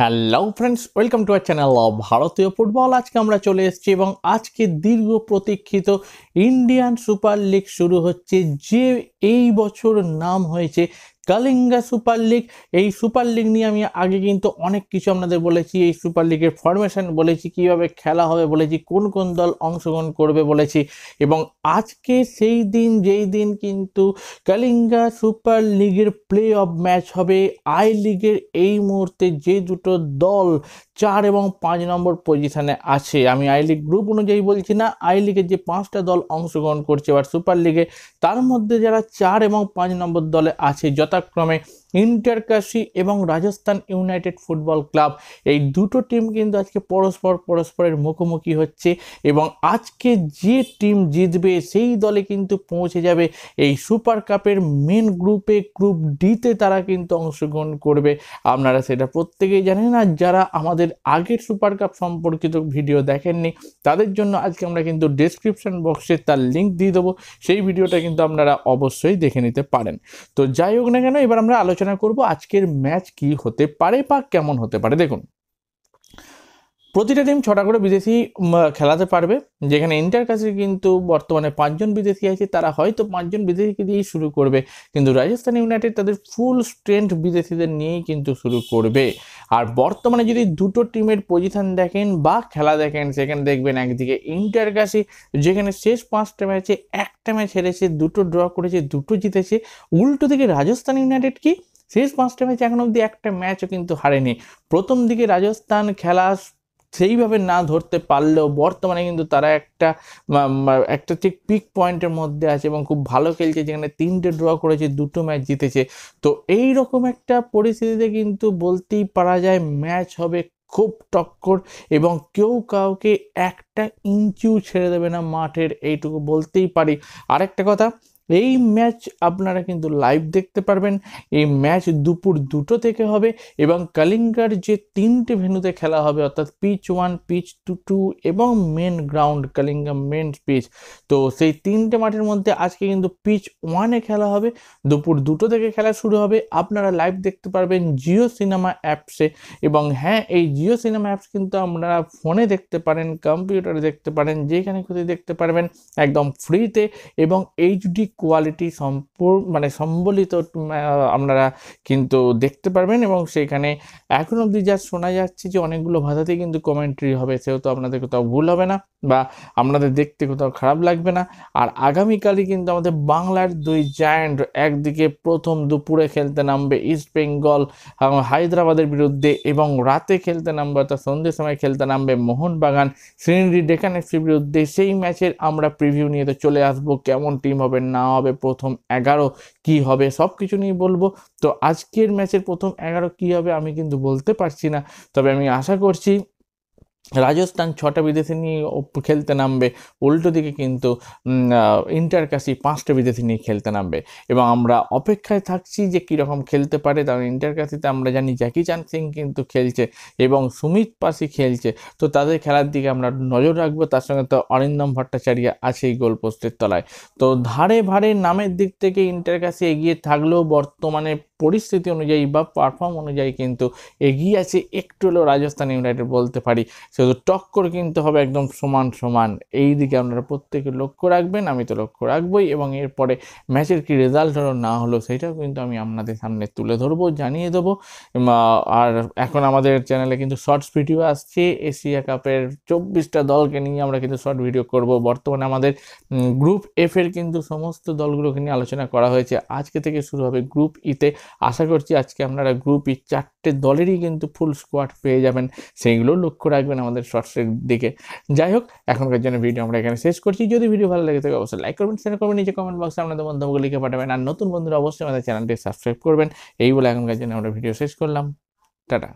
hello friends welcome to our channel ভারতীয় football আজকে আমরা চলে এসেছি এবং আজকে দীর্ঘ প্রতীক্ষিত ইন্ডিয়ান সুপার লিগ শুরু হচ্ছে যে এই বছর নাম হয়েছে কালিঙ্গা সুপার লিগ এই সুপার লিগ নিয়ে আমি আগে কিন্তু অনেক কিছু আপনাদের বলেছি এই সুপার লিগের ফরমেশন বলেছি কিভাবে খেলা হবে বলেছি কোন কোন দল অংশগ্রহণ করবে বলেছি এবং আজকে সেই দিন যেই দিন কিন্তু কালিঙ্গা সুপার লিগের প্লে অফ ম্যাচ হবে আই লিগের এই মুহূর্তে যে দুটো দল চার এবং পাঁচ নম্বর পজিশানে আছে আমি আই লিগ গ্রুপ অনুযায়ী বলছি না আই লিগের যে পাঁচটা দল অংশগ্রহণ করছে এবার সুপার লিগে তার মধ্যে যারা চার এবং পাঁচ নম্বর দলে আছে যথা পর্যায়ক্রমে ইন্টারকাশি এবং রাজস্থান ইউনাইটেড ফুটবল ক্লাব এই দুটো টিম কিন্তু আজকে পরস্পর পরস্পরের মুখোমুখি হচ্ছে এবং আজকে যে টিম জিতবে সেই দলে কিন্তু পৌঁছে যাবে এই সুপার কাপের মেন গ্রুপে গ্রুপ ডিতে তারা কিন্তু অংশগ্রহণ করবে আপনারা সেটা প্রত্যেকেই জানেন আর যারা আমাদের আগের সুপার কাপ সম্পর্কিত ভিডিও দেখেননি তাদের জন্য আজকে আমরা কিন্তু ডেসক্রিপশন বক্সে তার লিঙ্ক দিয়ে দেবো সেই ভিডিওটা কিন্তু আপনারা অবশ্যই দেখে নিতে পারেন তো যাই হোক না কেন এবার আমরা আলোচনা আলোচনা করব আজকের ম্যাচ কি হতে পারে বা কেমন হতে পারে দেখুন প্রতিটা টিম ছটা করে বিদেশি খেলাতে পারবে যেখানে ইন্টার কাছে কিন্তু বর্তমানে পাঁচজন বিদেশি আছে তারা হয়তো পাঁচজন বিদেশিকে দিয়েই শুরু করবে কিন্তু রাজস্থান ইউনাইটেড তাদের ফুল স্ট্রেংথ বিদেশিদের নিয়েই কিন্তু শুরু করবে আর বর্তমানে যদি দুটো টিমের পজিশন দেখেন বা খেলা দেখেন সেখানে দেখবেন একদিকে ইন্টার কাছে যেখানে শেষ পাঁচটা ম্যাচে একটা ম্যাচ হেরেছে দুটো ড্র করেছে দুটো জিতেছে উল্টো দিকে রাজস্থান ইউনাইটেড কি শেষ পাঁচটা ম্যাচ এখন অব্দি একটা ম্যাচও কিন্তু হারেনি প্রথম দিকে রাজস্থান খেলা সেইভাবে না ধরতে পারলেও বর্তমানে কিন্তু তারা একটা একটা ঠিক পিক পয়েন্টের মধ্যে আছে এবং খুব ভালো খেলছে যেখানে তিনটে ড্র করেছে দুটো ম্যাচ জিতেছে তো এই রকম একটা পরিস্থিতিতে কিন্তু বলতেই পারা যায় ম্যাচ হবে খুব টক্কর এবং কেউ কাউকে একটা ইঞ্চিও ছেড়ে দেবে না মাঠের এইটুকু বলতেই পারি আরেকটা কথা এই ম্যাচ আপনারা কিন্তু লাইভ দেখতে পারবেন এই ম্যাচ দুপুর দুটো থেকে হবে এবং কালিঙ্গার যে তিনটে ভেন্যুতে খেলা হবে অর্থাৎ pitch one pitch two two এবং main ground Kalinga main pitch তো সেই তিনটে মাঠের মধ্যে আজকে কিন্তু পিচ ওয়ানে খেলা হবে দুপুর দুটো থেকে খেলা শুরু হবে আপনারা লাইভ দেখতে পারবেন জিও সিনেমা অ্যাপসে এবং হ্যাঁ এই জিও সিনেমা অ্যাপস কিন্তু আপনারা ফোনে দেখতে পারেন কম্পিউটারে দেখতে পারেন যেখানে খুঁজে দেখতে পারবেন একদম ফ্রিতে এবং এইচডি কোয়ালিটি সম্পূর্ণ মানে সম্বলিত আপনারা কিন্তু দেখতে পারবেন এবং সেইখানে এখন অবধি যা শোনা যাচ্ছে যে অনেকগুলো ভাষাতেই কিন্তু কমেন্ট্রি হবে সেহেতু আপনাদের কোথাও ভুল হবে না বা আপনাদের দেখতে কোথাও খারাপ লাগবে না আর আগামীকালই কিন্তু আমাদের বাংলার দুই জায়ান্ট একদিকে প্রথম দুপুরে খেলতে নামবে ইস্ট বেঙ্গল হায়দ্রাবাদের বিরুদ্ধে এবং রাতে খেলতে নামবে অর্থাৎ সন্ধ্যের সময় খেলতে নামবে মোহনবাগান শ্রীনিধি ডেকানের বিরুদ্ধে সেই ম্যাচের আমরা প্রিভিউ নিয়ে তো চলে আসবো কেমন টিম হবে না হবে প্রথম এগারো কি হবে সব কিছু নিয়ে বলবো তো আজকের ম্যাচের প্রথম এগারো কি হবে আমি কিন্তু বলতে পারছি না তবে আমি আশা করছি রাজস্থান ছটা বিদেশি নিয়ে খেলতে নামবে উল্টো দিকে কিন্তু ইন্টার কাশি পাঁচটা বিদেশি নিয়ে খেলতে নামবে এবং আমরা অপেক্ষায় থাকছি যে কীরকম খেলতে পারে তার ইন্টার কাশিতে আমরা জানি জ্যাকি চান সিং কিন্তু খেলছে এবং সুমিত পাশি খেলছে তো তাদের খেলার দিকে আমরা নজর রাখবো তার সঙ্গে তো অরিন্দম ভট্টাচার্য আছেই গোলপোস্টের তলায় তো ধারে ভারে নামের দিক থেকে ইন্টার কাশি এগিয়ে থাকলেও বর্তমানে পরিস্থিতি অনুযায়ী বা পারফর্ম অনুযায়ী কিন্তু এগিয়ে আছে একটু হলেও রাজস্থান ইউনাইটেড বলতে পারি সেহেতু টক্কর কিন্তু হবে একদম সমান সমান এই দিকে আপনারা প্রত্যেকে লক্ষ্য রাখবেন আমি তো লক্ষ্য রাখবই এবং এরপরে ম্যাচের কি রেজাল্ট হলো না হলো সেটাও কিন্তু আমি আপনাদের সামনে তুলে ধরবো জানিয়ে দেবো আর এখন আমাদের চ্যানেলে কিন্তু শর্টস ভিডিও আসছে এশিয়া কাপের চব্বিশটা দলকে নিয়ে আমরা কিন্তু শর্ট ভিডিও করব বর্তমানে আমাদের গ্রুপ এফের কিন্তু সমস্ত দলগুলোকে নিয়ে আলোচনা করা হয়েছে আজকে থেকে শুরু হবে গ্রুপ ইতে e আশা করছি আজকে আপনারা গ্রুপই চারটে দলেরই কিন্তু ফুল স্কোয়াড পেয়ে যাবেন সেইগুলো লক্ষ্য রাখবেন আমাদের শর্টসের দিকে যাই হোক এখনকার জন্য ভিডিও আমরা এখানে শেষ করছি যদি ভিডিও ভালো লাগে থাকে অবশ্যই লাইক করবেন শেয়ার করবেন নিজে কমেন্ট বক্সে আপনাদের বন্ধুগুলো লিখে পাঠাবেন আর নতুন বন্ধুরা অবশ্যই আমাদের চ্যানেলটি সাবস্ক্রাইব করবেন এই বলে এখনকার জন্য আমরা ভিডিও শেষ করলাম টাটা